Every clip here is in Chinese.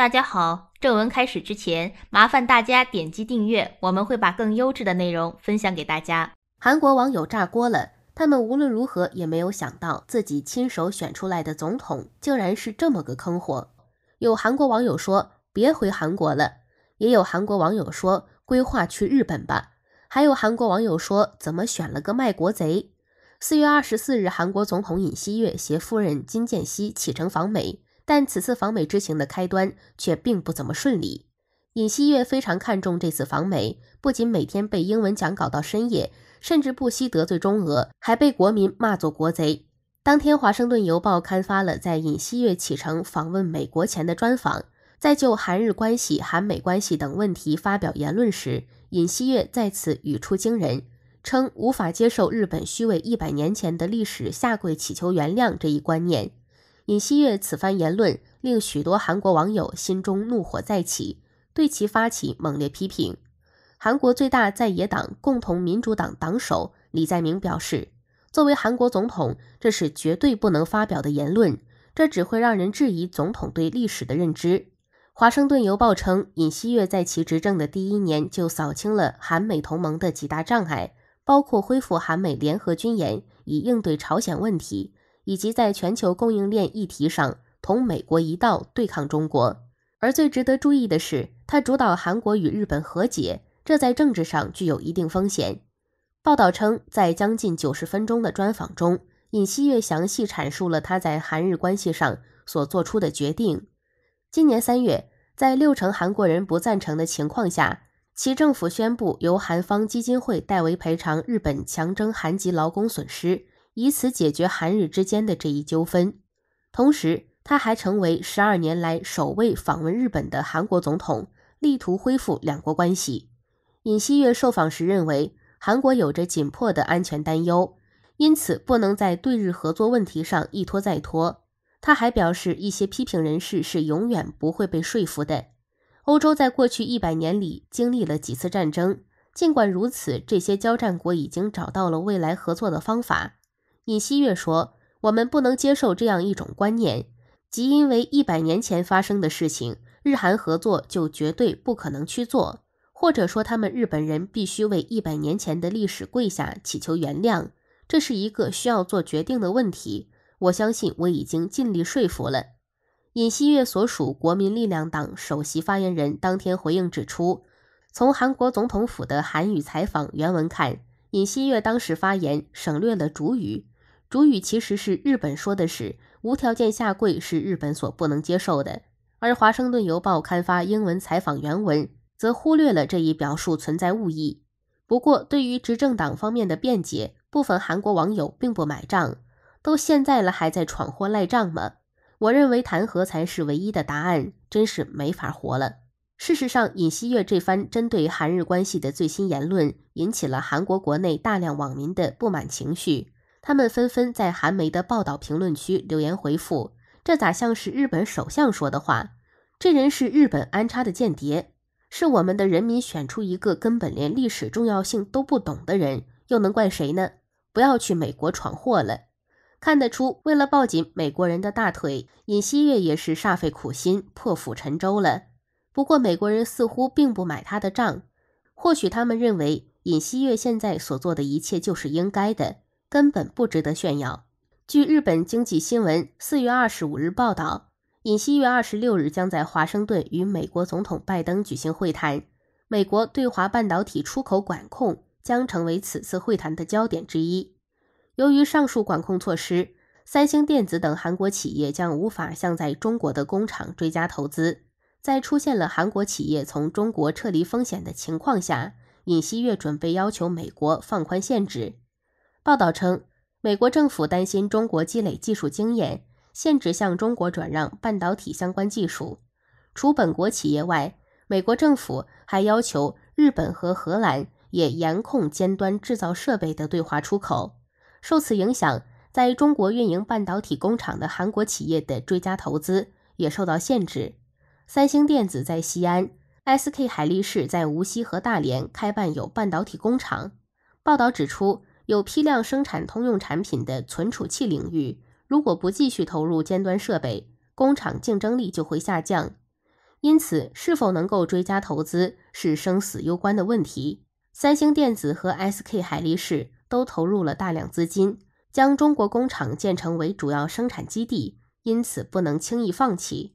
大家好，正文开始之前，麻烦大家点击订阅，我们会把更优质的内容分享给大家。韩国网友炸锅了，他们无论如何也没有想到，自己亲手选出来的总统竟然是这么个坑货。有韩国网友说：“别回韩国了。”也有韩国网友说：“规划去日本吧。”还有韩国网友说：“怎么选了个卖国贼？”四月二十四日，韩国总统尹锡月携夫人金建熙启程访美。但此次访美之行的开端却并不怎么顺利。尹锡悦非常看重这次访美，不仅每天被英文讲稿到深夜，甚至不惜得罪中俄，还被国民骂作国贼。当天，《华盛顿邮报》刊发了在尹锡悦启程访问美国前的专访，在就韩日关系、韩美关系等问题发表言论时，尹锡悦再次语出惊人，称无法接受日本虚伪一百年前的历史下跪乞求原谅这一观念。尹锡悦此番言论令许多韩国网友心中怒火再起，对其发起猛烈批评。韩国最大在野党共同民主党党首李在明表示：“作为韩国总统，这是绝对不能发表的言论，这只会让人质疑总统对历史的认知。”《华盛顿邮报》称，尹锡悦在其执政的第一年就扫清了韩美同盟的几大障碍，包括恢复韩美联合军演，以应对朝鲜问题。以及在全球供应链议题上同美国一道对抗中国，而最值得注意的是，他主导韩国与日本和解，这在政治上具有一定风险。报道称，在将近九十分钟的专访中，尹锡悦详细阐述了他在韩日关系上所做出的决定。今年三月，在六成韩国人不赞成的情况下，其政府宣布由韩方基金会代为赔偿日本强征韩籍劳工损失。以此解决韩日之间的这一纠纷，同时他还成为十二年来首位访问日本的韩国总统，力图恢复两国关系。尹锡悦受访时认为，韩国有着紧迫的安全担忧，因此不能在对日合作问题上一拖再拖。他还表示，一些批评人士是永远不会被说服的。欧洲在过去一百年里经历了几次战争，尽管如此，这些交战国已经找到了未来合作的方法。尹锡悦说：“我们不能接受这样一种观念，即因为一百年前发生的事情，日韩合作就绝对不可能去做，或者说他们日本人必须为一百年前的历史跪下，祈求原谅。这是一个需要做决定的问题。我相信我已经尽力说服了。”尹锡悦所属国民力量党首席发言人当天回应指出，从韩国总统府的韩语采访原文看，尹锡悦当时发言省略了主语。主语其实是日本，说的是无条件下跪是日本所不能接受的，而《华盛顿邮报》刊发英文采访原文则忽略了这一表述存在误意。不过，对于执政党方面的辩解，部分韩国网友并不买账，都现在了还在闯祸赖账吗？我认为弹劾才是唯一的答案，真是没法活了。事实上，尹锡月这番针对韩日关系的最新言论，引起了韩国国内大量网民的不满情绪。他们纷纷在韩媒的报道评论区留言回复：“这咋像是日本首相说的话？这人是日本安插的间谍？是我们的人民选出一个根本连历史重要性都不懂的人，又能怪谁呢？不要去美国闯祸了。”看得出，为了抱紧美国人的大腿，尹锡月也是煞费苦心，破釜沉舟了。不过，美国人似乎并不买他的账。或许他们认为，尹锡月现在所做的一切就是应该的。根本不值得炫耀。据日本经济新闻四月二十五日报道，尹锡悦二十六日将在华盛顿与美国总统拜登举行会谈，美国对华半导体出口管控将成为此次会谈的焦点之一。由于上述管控措施，三星电子等韩国企业将无法向在中国的工厂追加投资。在出现了韩国企业从中国撤离风险的情况下，尹锡悦准备要求美国放宽限制。报道称，美国政府担心中国积累技术经验，限制向中国转让半导体相关技术。除本国企业外，美国政府还要求日本和荷兰也严控尖端制造设备的对华出口。受此影响，在中国运营半导体工厂的韩国企业的追加投资也受到限制。三星电子在西安，SK 海力士在无锡和大连开办有半导体工厂。报道指出。有批量生产通用产品的存储器领域，如果不继续投入尖端设备，工厂竞争力就会下降。因此，是否能够追加投资是生死攸关的问题。三星电子和 SK 海力士都投入了大量资金，将中国工厂建成为主要生产基地，因此不能轻易放弃。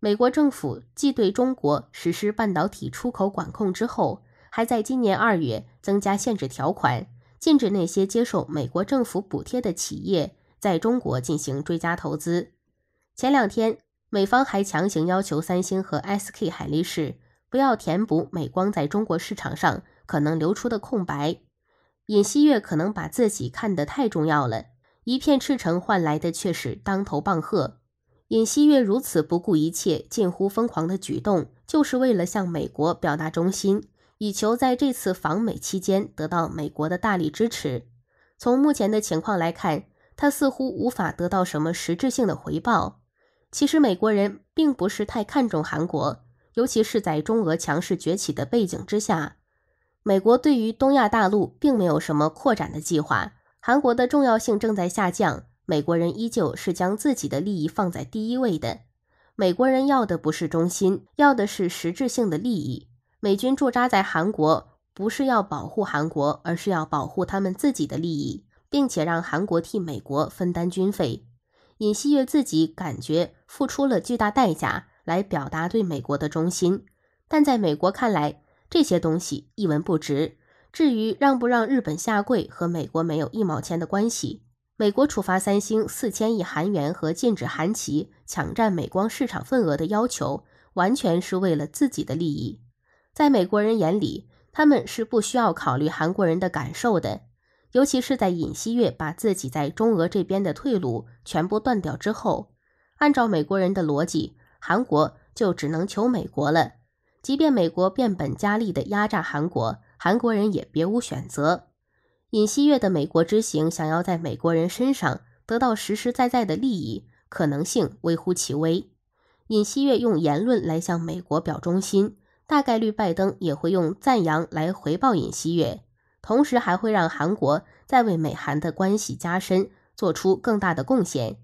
美国政府既对中国实施半导体出口管控之后，还在今年二月增加限制条款。禁止那些接受美国政府补贴的企业在中国进行追加投资。前两天，美方还强行要求三星和 SK 海力士不要填补美光在中国市场上可能流出的空白。尹锡悦可能把自己看得太重要了，一片赤诚换来的却是当头棒喝。尹锡悦如此不顾一切、近乎疯狂的举动，就是为了向美国表达忠心。以求在这次访美期间得到美国的大力支持。从目前的情况来看，他似乎无法得到什么实质性的回报。其实，美国人并不是太看重韩国，尤其是在中俄强势崛起的背景之下，美国对于东亚大陆并没有什么扩展的计划。韩国的重要性正在下降，美国人依旧是将自己的利益放在第一位的。美国人要的不是中心，要的是实质性的利益。美军驻扎在韩国不是要保护韩国，而是要保护他们自己的利益，并且让韩国替美国分担军费。尹锡悦自己感觉付出了巨大代价来表达对美国的忠心，但在美国看来，这些东西一文不值。至于让不让日本下跪，和美国没有一毛钱的关系。美国处罚三星四千亿韩元和禁止韩企抢占美光市场份额的要求，完全是为了自己的利益。在美国人眼里，他们是不需要考虑韩国人的感受的，尤其是在尹锡悦把自己在中俄这边的退路全部断掉之后，按照美国人的逻辑，韩国就只能求美国了。即便美国变本加厉的压榨韩国，韩国人也别无选择。尹锡悦的美国之行，想要在美国人身上得到实实在在的利益，可能性微乎其微。尹锡悦用言论来向美国表忠心。大概率拜登也会用赞扬来回报尹锡悦，同时还会让韩国再为美韩的关系加深做出更大的贡献。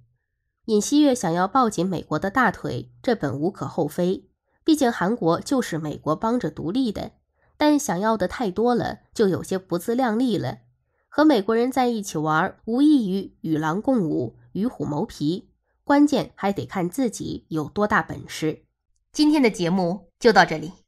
尹锡悦想要抱紧美国的大腿，这本无可厚非，毕竟韩国就是美国帮着独立的。但想要的太多了，就有些不自量力了。和美国人在一起玩，无异于与狼共舞，与虎谋皮。关键还得看自己有多大本事。今天的节目就到这里。